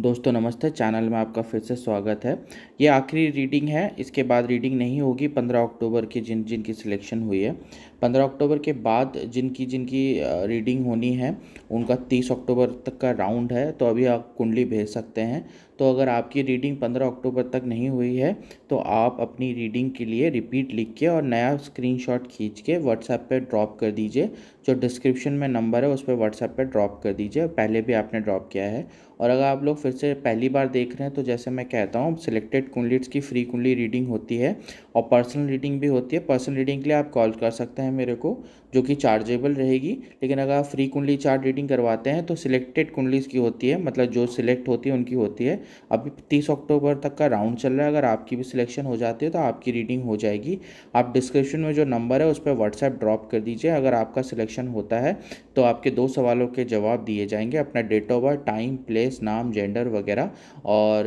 दोस्तों नमस्ते चैनल में आपका फिर से स्वागत है ये आखिरी रीडिंग है इसके बाद रीडिंग नहीं होगी पंद्रह अक्टूबर की जिन जिन की सिलेक्शन हुई है पंद्रह अक्टूबर के बाद जिनकी जिनकी रीडिंग होनी है उनका तीस अक्टूबर तक का राउंड है तो अभी आप कुंडली भेज सकते हैं तो अगर आपकी रीडिंग पंद्रह अक्टूबर तक नहीं हुई है तो आप अपनी रीडिंग के लिए रिपीट लिख के और नया स्क्रीनशॉट खींच के व्हाट्सएप पे ड्रॉप कर दीजिए जो डिस्क्रिप्शन में नंबर है उस पर व्हाट्सएप पर ड्रॉप कर दीजिए पहले भी आपने ड्रॉप किया है और अगर आप लोग फिर से पहली बार देख रहे हैं तो जैसे मैं कहता हूँ सिलेक्टेड कुंडलीट्स की फ्री कुंडली रीडिंग होती है और पर्सनल रीडिंग भी होती है पर्सनल रीडिंग के लिए आप कॉल कर सकते हैं मेरे को जो कि चार्जेबल रहेगी लेकिन अगर आप फ्री कुंडली चार्ट रीडिंग करवाते हैं तो सिलेक्टेड कुंडलीज की होती है मतलब जो सिलेक्ट होती है उनकी होती है अभी तीस अक्टूबर तक का राउंड चल रहा है अगर आपकी भी सिलेक्शन हो जाती है तो आपकी रीडिंग हो जाएगी आप डिस्क्रिप्शन में जो नंबर है उस पर व्हाट्सएप ड्रॉप कर दीजिए अगर आपका सिलेक्शन होता है तो आपके दो सवालों के जवाब दिए जाएंगे अपना date of birth time place नाम जेंडर वगैरह और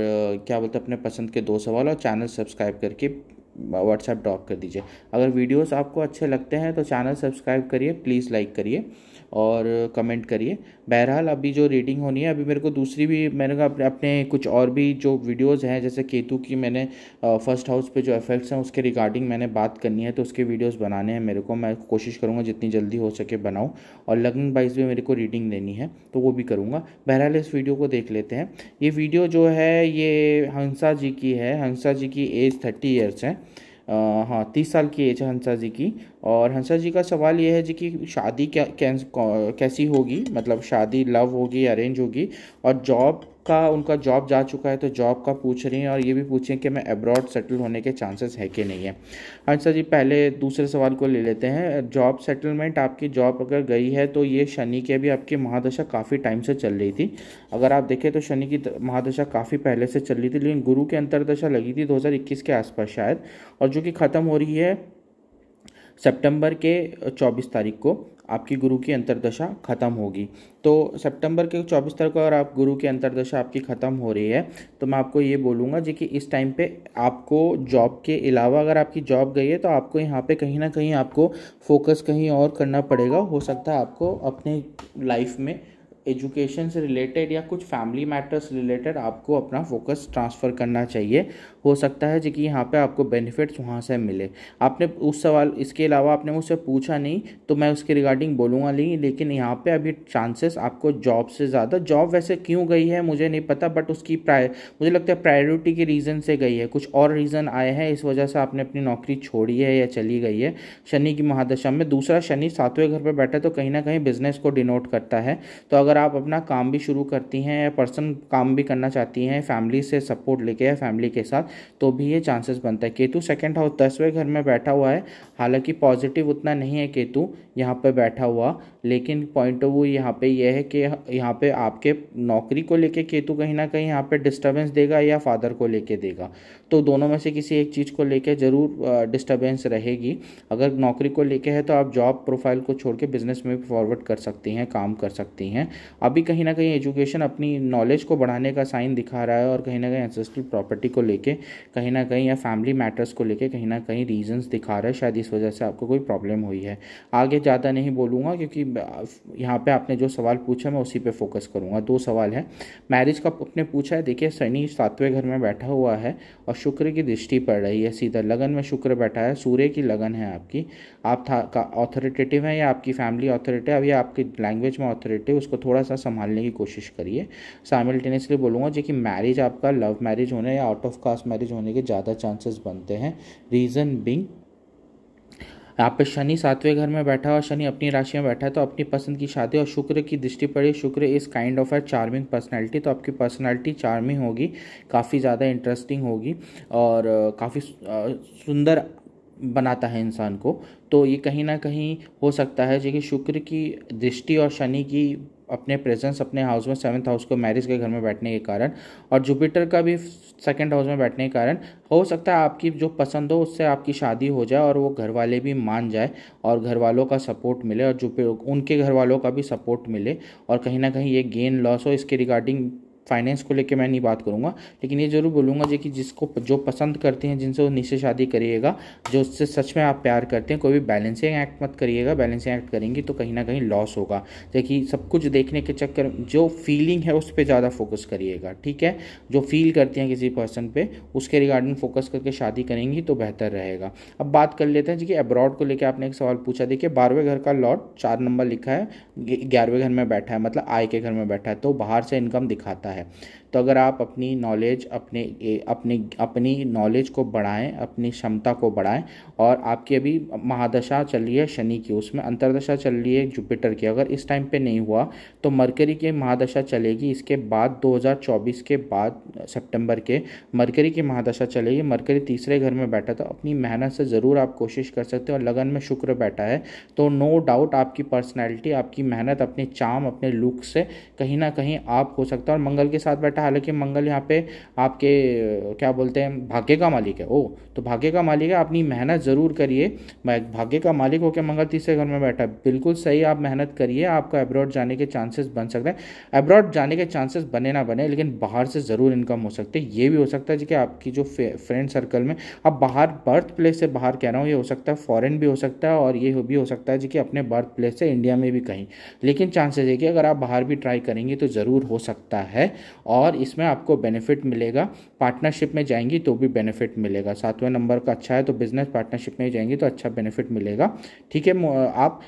क्या बोलते हैं अपने पसंद के दो सवाल और चैनल सब्सक्राइब करके व्हाट्सएप ड्रॉप कर दीजिए अगर वीडियोस आपको अच्छे लगते हैं तो चैनल सब्सक्राइब करिए प्लीज़ लाइक करिए और कमेंट करिए बहरहाल अभी जो रीडिंग होनी है अभी मेरे को दूसरी भी मैंने कहा अपने, अपने कुछ और भी जो वीडियोज़ हैं जैसे केतु की मैंने फर्स्ट हाउस पे जो इफ़ेक्ट्स हैं उसके रिगार्डिंग मैंने बात करनी है तो उसके वीडियोज़ बनाने हैं मेरे को मैं कोशिश करूँगा जितनी जल्दी हो सके बनाऊँ और लग्न वाइज भी मेरे को रीडिंग देनी है तो वो भी करूँगा बहरहाल इस वीडियो को देख लेते हैं ये वीडियो जो है ये हंसा जी की है हंसा जी की एज थर्टी ईयर्स है हाँ तीस साल की एज है हंसा जी की और हंसा जी का सवाल यह है जी कि शादी क्या कैसी होगी मतलब शादी लव होगी अरेंज होगी और जॉब का उनका जॉब जा चुका है तो जॉब का पूछ रही हैं और ये भी पूछें कि मैं अब्रॉड सेटल होने के चांसेस है कि नहीं है अच्छा हाँ जी पहले दूसरे सवाल को ले लेते हैं जॉब सेटलमेंट आपकी जॉब अगर गई है तो ये शनि की अभी आपकी महादशा काफ़ी टाइम से चल रही थी अगर आप देखें तो शनि की महादशा काफ़ी पहले से चल रही थी लेकिन गुरु की अंतरदशा लगी थी दो के आसपास शायद और जो कि ख़त्म हो रही है सितंबर के 24 तारीख को आपकी गुरु की अंतरदशा खत्म होगी तो सितंबर के 24 तारीख को अगर आप गुरु की अंतर्दशा आपकी ख़त्म हो रही है तो मैं आपको ये बोलूँगा जी कि इस टाइम पे आपको जॉब के अलावा अगर आपकी जॉब गई है तो आपको यहाँ पे कहीं ना कहीं आपको फोकस कहीं और करना पड़ेगा हो सकता है आपको अपने लाइफ में एजुकेशन से रिलेटेड या कुछ फैमिली मैटर्स रिलेटेड आपको अपना फोकस ट्रांसफ़र करना चाहिए हो सकता है जो कि यहाँ पे आपको बेनिफिट्स वहाँ से मिले आपने उस सवाल इसके अलावा आपने मुझसे पूछा नहीं तो मैं उसके रिगार्डिंग बोलूँगा नहीं लेकिन यहाँ पे अभी चांसेस आपको जॉब से ज़्यादा जॉब वैसे क्यों गई है मुझे नहीं पता बट उसकी प्राय मुझे लगता है प्रायोरिटी के रीज़न से गई है कुछ और रीज़न आए हैं इस वजह से आपने अपनी नौकरी छोड़ी है या चली गई है शनि की महादशा में दूसरा शनि सातवें घर पर बैठा तो कहीं ना कहीं बिजनेस को डिनोट करता है तो अगर अगर आप अपना काम भी शुरू करती हैं या पर्सन काम भी करना चाहती हैं फैमिली से सपोर्ट लेके या फैमिली के साथ तो भी ये चांसेस बनता है केतु सेकेंड हाउस दसवें घर में बैठा हुआ है हालांकि पॉजिटिव उतना नहीं है केतु यहाँ पर बैठा हुआ लेकिन पॉइंट ऑफ व्यू यहाँ पे यह है कि यहाँ पे आपके नौकरी को लेके केतु कहीं ना कहीं यहाँ पे डिस्टरबेंस देगा या फादर को लेके देगा तो दोनों में से किसी एक चीज़ को लेके ज़रूर डिस्टरबेंस रहेगी अगर नौकरी को लेके है तो आप जॉब प्रोफाइल को छोड़ के बिजनेस में भी फॉरवर्ड कर सकती हैं काम कर सकती हैं अभी कहीं ना कहीं एजुकेशन अपनी नॉलेज को बढ़ाने का साइन दिखा रहा है और कहीं ना कहीं एंसेस्ट्रल प्रॉपर्टी को लेके कहीं ना कहीं या फैमिली मैटर्स को लेके कहीं ना कहीं रीजन्स दिखा रहा है शायद इस वजह से आपको कोई प्रॉब्लम हुई है आगे ज़्यादा नहीं बोलूँगा क्योंकि यहाँ पे आपने जो सवाल पूछा मैं उसी पे फोकस करूँगा दो सवाल हैं मैरिज का आपने पूछा है देखिए शनि सातवें घर में बैठा हुआ है और शुक्र की दृष्टि पड़ रही है सीधा लगन में शुक्र बैठा है सूर्य की लगन है आपकी आप था का ऑथोरिटेटिव है या आपकी फैमिली ऑथोरिटी अभी या आपकी लैंग्वेज में ऑथोरिटी उसको थोड़ा सा संभालने की कोशिश करिए साइमल्टेनियसली बोलूँगा जो कि मैरिज आपका लव मैरिज होने या आउट ऑफ कास्ट मैरिज होने के ज़्यादा चांसेस बनते हैं रीज़न बिंग यहाँ पे शनि सातवें घर में बैठा है और शनि अपनी राशि में बैठा है तो अपनी पसंद की शादी और शुक्र की दृष्टि पड़े शुक्र is kind of a charming personality तो आपकी पर्सनैलिटी चार्मिंग होगी काफ़ी ज़्यादा इंटरेस्टिंग होगी और काफ़ी सुंदर बनाता है इंसान को तो ये कहीं ना कहीं हो सकता है जो कि शुक्र की दृष्टि और शनि की अपने प्रेजेंस अपने हाउस में सेवन्थ हाउस को मैरिज के घर में बैठने के कारण और जुपिटर का भी सेकंड हाउस में बैठने के कारण हो सकता है आपकी जो पसंद हो उससे आपकी शादी हो जाए और वो घर वाले भी मान जाए और घर वालों का सपोर्ट मिले और जुपिटर उनके घर वालों का भी सपोर्ट मिले और कहीं ना कहीं ये गेन लॉस हो इसके रिगार्डिंग फाइनेंस को लेके मैं नहीं बात करूँगा लेकिन ये जरूर बोलूँगा जी कि जिसको जो पसंद करते हैं जिनसे वो निश्चय शादी करिएगा जो उससे सच में आप प्यार करते हैं कोई भी बैलेंसिंग एक्ट मत करिएगा बैलेंसिंग एक्ट करेंगी तो कहीं ना कहीं लॉस होगा देखिए सब कुछ देखने के चक्कर जो फीलिंग है उस पर ज़्यादा फोकस करिएगा ठीक है जो फील करती हैं किसी पर्सन पर उसके रिगार्डिंग फोकस करके शादी करेंगी तो बेहतर रहेगा अब बात कर लेते हैं जी कि अब्रॉड को लेकर आपने एक सवाल पूछा देखिए बारहवें घर का लॉट चार नंबर लिखा है ग्यारहवें घर में बैठा है मतलब आय के घर में बैठा है तो बाहर से इनकम दिखाता है है तो अगर आप अपनी नॉलेज अपने अपने अपनी नॉलेज को बढ़ाएं अपनी क्षमता को बढ़ाएं और आपकी अभी महादशा चल रही है शनि की उसमें अंतरदशा चल रही है जुपिटर की अगर इस टाइम पे नहीं हुआ तो मरकरी की महादशा चलेगी इसके बाद 2024 के बाद सितंबर के मरकरी की महादशा चलेगी मरकरी तीसरे घर में बैठा था तो अपनी मेहनत से ज़रूर आप कोशिश कर सकते हो और लगन में शुक्र बैठा है तो नो डाउट आपकी पर्सनैलिटी आपकी मेहनत अपने चाम अपने लुक से कहीं ना कहीं आप हो सकता है और मंगल मंगल के साथ बैठा हालांकि मंगल यहाँ पे आपके क्या बोलते हैं भाग्य का मालिक है ओ तो भाग्य का मालिक है अपनी मेहनत ज़रूर करिए भाग्य का मालिक होकर मंगल तीसरे घर में बैठा बिल्कुल सही आप मेहनत करिए आपका एब्रॉड जाने के चांसेस बन सकते हैं एब्रॉड जाने के चांसेस बने ना बने लेकिन बाहर से ज़रूर इनकम हो सकते हैं ये भी हो सकता है कि आपकी जो फ्रेंड सर्कल में आप बाहर बर्थ प्लेस से बाहर कह रहा हूँ ये हो सकता है फॉरन भी हो सकता है और ये भी हो सकता है जी कि अपने बर्थ प्लेस से इंडिया में भी कहीं लेकिन चांसेस है कि अगर आप बाहर भी ट्राई करेंगे तो ज़रूर हो सकता है और इसमें आपको बेनिफिट मिलेगा पार्टनरशिप में जाएंगी तो भी बेनिफिट मिलेगा सातवें नंबर का अच्छा है तो बिजनेस पार्टनरशिप में जाएंगी तो अच्छा बेनिफिट मिलेगा ठीक है आप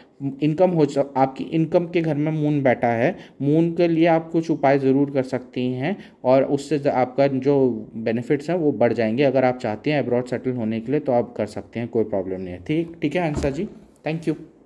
इनकम हो आपकी इनकम के घर में मून बैठा है मून के लिए आप कुछ उपाय ज़रूर कर सकती हैं और उससे आपका जो बेनिफिट्स हैं वो बढ़ जाएंगे अगर आप चाहते हैं अब्रॉड सेटल होने के लिए तो आप कर सकते हैं कोई प्रॉब्लम नहीं है ठीक ठीक है हंसा जी थैंक यू